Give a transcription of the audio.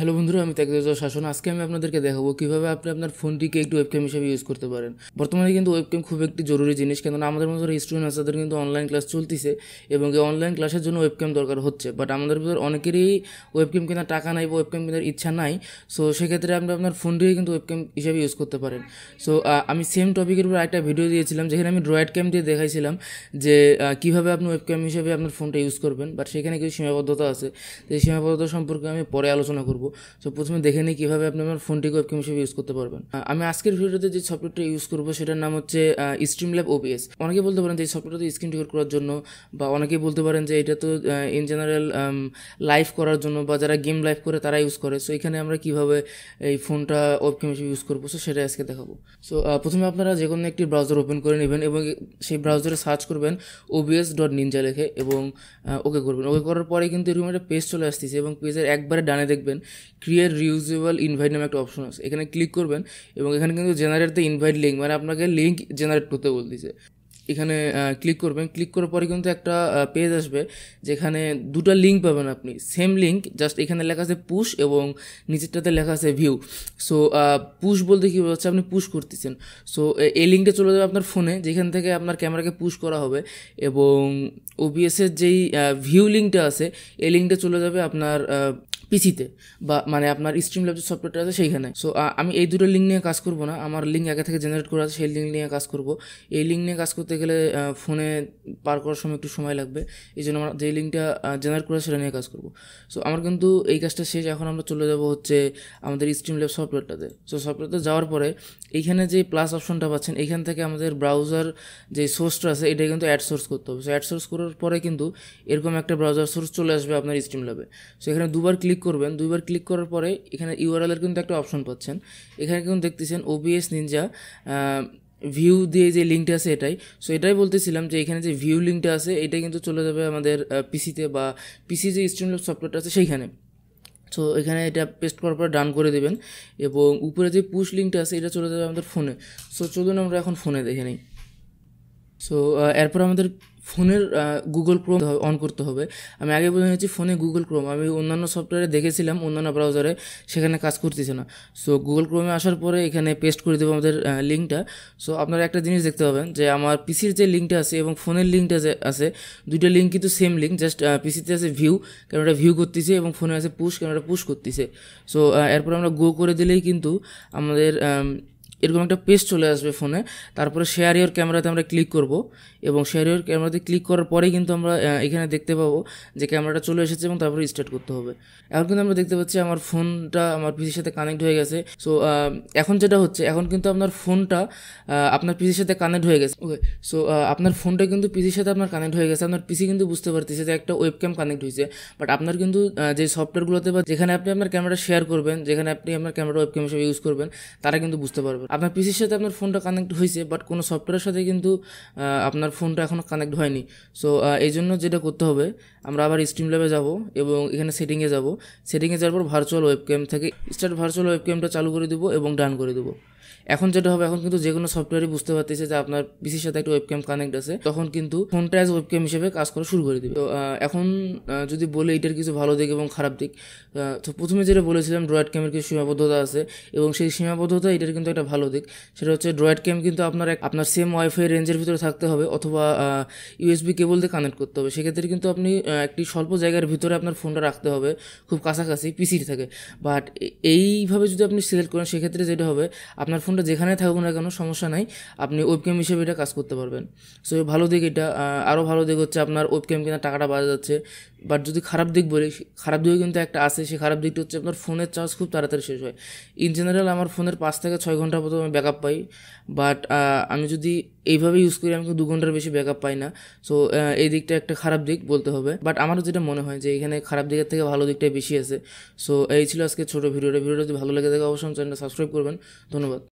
hello বন্ধুরা আমি ত্যাগরাজ শাসন আজকে আমি আপনাদেরকে দেখাবো কীভাবে আপনি আপনার ফোনটিকে একটু ওয়েবক্যাম হিসেবে ইউজ করতে পারেন বর্তমানে কিন্তু ওয়েবক্যাম খুব একটি জরুরি জিনিস কেননা আমাদের মতো স্টুডেন্ট আছে তাদের কিন্তু অনলাইন ক্লাস চলতেছে এবং এই অনলাইন ক্লাসের জন্য ওয়েবক্যাম দরকার হচ্ছে বাট আমাদের ভিতর অনেকেরই ওয়েবক্যাম কেনার টাকা নাই বা ওয়েবক্যাম কেনার ইচ্ছা নাই সো সেক্ষেত্রে আপনি আপনার ফোনটিকে কিন্তু ওয়েবক্যাম হিসেবে ইউজ করতে পারেন সো আমি সেম টপিকের উপর একটা ভিডিও দিয়েছিলাম যেখানে আমি ড্রয়েড ক্যাম দিয়ে দেখাইছিলাম যে কীভাবে আপনি ওয়েবক্যাম হিসেবে আপনার ফোনটা ইউজ করবেন বাট সেখানে কিছু সীমাবদ্ধতা আছে সেই সীমাবদ্ধতা সম্পর্কে আমি পরে আলোচনা করব করব সো প্রথমে দেখে নিই কীভাবে আপনি আপনার ফোনটিকে ওয়েবক্যাম হিসেবে ইউজ করতে পারবেন আমি আজকের ভিডিওতে যে সফটওয়্যারটা ইউজ করবো সেটার নাম হচ্ছে স্ট্রিম ল্যাব ওবিএস অনেকে বলতে পারেন যে এই সফটওয়্যারটা স্ক্রিন রেকর্ড করার জন্য বা অনেকে বলতে পারেন যে এটা তো ইন জেনারেল লাইভ করার জন্য বা যারা গেম লাইভ করে তারা ইউজ করে সো এখানে আমরা কীভাবে এই ফোনটা ওয়েবক্যাম হিসেবে ইউজ করবো সো সেটা আজকে দেখাবো সো প্রথমে আপনারা যে কোনো একটি ব্রাউজার ওপেন করে নেবেন এবং সেই ব্রাউজারে সার্চ করবেন ওবিএস ডট নিনজা লেখে এবং ওকে করবেন ওকে করার পরে কিন্তু এরকম একটা পেজ চলে আসতেছে এবং পেজের একবারে ডানে দেখবেন ক্রিয়েট রিউজেবল ইনভাইট নামে একটা অপশন আছে এখানে ক্লিক করবেন এবং এখানে কিন্তু জেনারেট দ্য ইনভাইট লিঙ্ক মানে আপনাকে লিঙ্ক জেনারেট করতে বলতেছে এখানে ক্লিক করবেন ক্লিক করার পরে কিন্তু একটা পেজ আসবে যেখানে দুটো লিঙ্ক পাবেন আপনি সেম লিঙ্ক জাস্ট এখানে লেখা আছে পুশ এবং নিচেরটাতে লেখা আছে ভিউ সো পুশ বলতে কী বলছে আপনি পুশ করতেছেন সো এই লিঙ্কটা চলে যাবে আপনার ফোনে যেখান থেকে আপনার ক্যামেরাকে পুশ করা হবে এবং ওবিএসের যেই ভিউ লিঙ্কটা আছে এই লিঙ্কটা চলে যাবে আপনার পিসিতে বা মানে আপনার স্ট্রিম ল্যাব যে সফটওয়্যারটা আছে সেইখানে সো আমি এই দুটো লিঙ্ক নিয়ে কাজ করবো না আমার লিঙ্ক আগে থেকে জেনারেট করা আছে সেই লিঙ্ক নিয়ে কাজ করব এই লিঙ্ক নিয়ে কাজ করতে গেলে ফোনে পার করার সময় একটু সময় লাগবে এই জন্য আমার যে লিঙ্কটা জেনারেট করা সেটা নিয়ে কাজ করব সো আমার কিন্তু এই কাজটা শেষ এখন আমরা চলে যাব হচ্ছে আমাদের স্ট্রিম ল্যাব সফটওয়্যারটাতে সো সফটওয়্যারতে যাওয়ার পরে এইখানে যে প্লাস অপশনটা পাচ্ছেন এইখান থেকে আমাদের ব্রাউজার যে সোর্সটা আছে এটা কিন্তু অ্যাড সোর্স করতে হবে সো অ্যাড সোর্স করার পরে কিন্তু এরকম একটা ব্রাউজার সোর্স চলে আসবে আপনার স্ট্রিম ল্যাবে সো এখানে দুবার ক্লিক ক্লিক করবেন দুইবার ক্লিক করার পরে এখানে ইউআরএলের কিন্তু একটা অপশন পাচ্ছেন এখানে কিন্তু দেখতেছেন ওবিএস নিনজা ভিউ দিয়ে যে লিঙ্কটা আছে এটাই সো এটাই বলতেছিলাম যে এখানে যে ভিউ লিঙ্কটা আছে এটা কিন্তু চলে যাবে আমাদের পিসিতে বা পিসি যে স্ট্রিমল্যাব সফটওয়্যারটা আছে সেইখানে সো এখানে এটা পেস্ট করার পরে ডান করে দেবেন এবং উপরে যে পুশ লিঙ্কটা আছে এটা চলে যাবে আমাদের ফোনে সো চলুন আমরা এখন ফোনে দেখে নিই সো এরপর আমাদের ফোনের গুগল ক্রোম অন করতে হবে আমি আগে বলে নিয়েছি ফোনে গুগল ক্রোম আমি অন্যান্য সফটওয়্যারে দেখেছিলাম অন্যান্য ব্রাউজারে সেখানে কাজ করতেছে না সো গুগল ক্রোমে আসার পরে এখানে পেস্ট করে দেবো আমাদের লিঙ্কটা সো আপনারা একটা জিনিস দেখতে পাবেন যে আমার পিসির যে লিঙ্কটা আছে এবং ফোনের লিঙ্কটা যে আছে দুইটা লিঙ্ক কিন্তু সেম লিঙ্ক জাস্ট পিসিতে আছে ভিউ ক্যামেরাটা ভিউ করতেছে এবং ফোনে আছে পুশ কারণ পুশ করতেছে সো এরপর আমরা গো করে দিলেই কিন্তু আমাদের এরকম একটা পেজ চলে আসবে ফোনে তারপরে শেয়ার ইওর ক্যামেরাতে আমরা ক্লিক করব এবং শেয়ার ইওর ক্যামেরাতে ক্লিক করার পরেই কিন্তু আমরা এখানে দেখতে পাবো যে ক্যামেরাটা চলে এসেছে এবং তারপরে স্টার্ট করতে হবে এখন কিন্তু আমরা দেখতে পাচ্ছি আমার ফোনটা আমার পিসির সাথে কানেক্ট হয়ে গেছে সো এখন যেটা হচ্ছে এখন কিন্তু আপনার ফোনটা আপনার পিসির সাথে কানেক্ট হয়ে গেছে ওকে সো আপনার ফোনটা কিন্তু পিসির সাথে আপনার কানেক্ট হয়ে গেছে আপনার পিসি কিন্তু বুঝতে পারতেছে যে একটা ওয়েবক্যাম কানেক্ট হয়েছে বাট আপনার কিন্তু যে সফটওয়্যারগুলোতে বা যেখানে আপনি আপনার ক্যামেরা শেয়ার করবেন যেখানে আপনি আপনার ক্যামেরা ওয়েবক্যাম হিসেবে ইউজ করবেন তারা কিন্তু বুঝতে পারবেন আপনার পিসির সাথে আপনার ফোনটা কানেক্ট হয়েছে বাট কোনো সফটওয়্যারের সাথে কিন্তু আপনার ফোনটা এখনও কানেক্ট হয়নি সো এই জন্য যেটা করতে হবে আমরা আবার স্ট্রিম ল্যাবে যাবো এবং এখানে সেটিংয়ে যাবো সেটিংয়ে যাওয়ার পর ভার্চুয়াল ওয়েব ওয়েবক্যাম থেকে স্টার্ট ভার্চুয়াল ওয়েব ওয়েবক্যামটা চালু করে দেবো এবং ডান করে দেবো এখন যেটা হবে এখন কিন্তু যে কোনো সফটওয়্যারই বুঝতে পারতেছে যে আপনার পিসির সাথে একটা ওয়েবক্যাম কানেক্ট আছে তখন কিন্তু ফোনটা অ্যাজ ওয়েবক্যাম হিসেবে কাজ করা শুরু করে দিবে তো এখন যদি বলে এটার কিছু ভালো দিক এবং খারাপ দিক তো প্রথমে যেটা বলেছিলাম ড্রয়েড ক্যামের কিছু সীমাবদ্ধতা আছে এবং সেই সীমাবদ্ধতা এটার কিন্তু একটা ভালো দিক সেটা হচ্ছে ড্রয়েড ক্যাম কিন্তু আপনার এক আপনার সেম ওয়াইফাই রেঞ্জের ভিতরে থাকতে হবে অথবা ইউএসবি কেবল দিয়ে কানেক্ট করতে হবে সেক্ষেত্রে কিন্তু আপনি একটি স্বল্প জায়গার ভিতরে আপনার ফোনটা রাখতে হবে খুব কাছাকাছি পিসির থাকে বাট এইভাবে যদি আপনি সিলেক্ট করেন সেক্ষেত্রে যেটা হবে আপনার আপনার ফোনটা যেখানে থাকুক না কেন সমস্যা নাই আপনি ওয়েবক্যাম হিসেবে এটা কাজ করতে পারবেন সো ভালো দিক এটা আরও ভালো দিক হচ্ছে আপনার ওয়েবক্যাম কিনা টাকাটা বাজা যাচ্ছে বাট যদি খারাপ দিক বলি খারাপ দিকও কিন্তু একটা আছে সেই খারাপ দিকটা হচ্ছে আপনার ফোনের চার্জ খুব তাড়াতাড়ি শেষ হয় ইন জেনারেল আমার ফোনের পাঁচ থেকে ছয় ঘন্টা পর্যন্ত আমি ব্যাকআপ পাই বাট আমি যদি এইভাবে ইউজ করি আমি দু ঘন্টার বেশি ব্যাকআপ পাই না সো এই দিকটা একটা খারাপ দিক বলতে হবে বাট আমারও যেটা মনে হয় যে এখানে খারাপ দিকের থেকে ভালো দিকটাই বেশি আছে সো এই ছিল আজকে ছোটো ভিডিওটা ভিডিওটা যদি ভালো লাগে থাকে অবশ্যই চ্যানেলটা সাবস্ক্রাইব করবেন ধন্যবাদ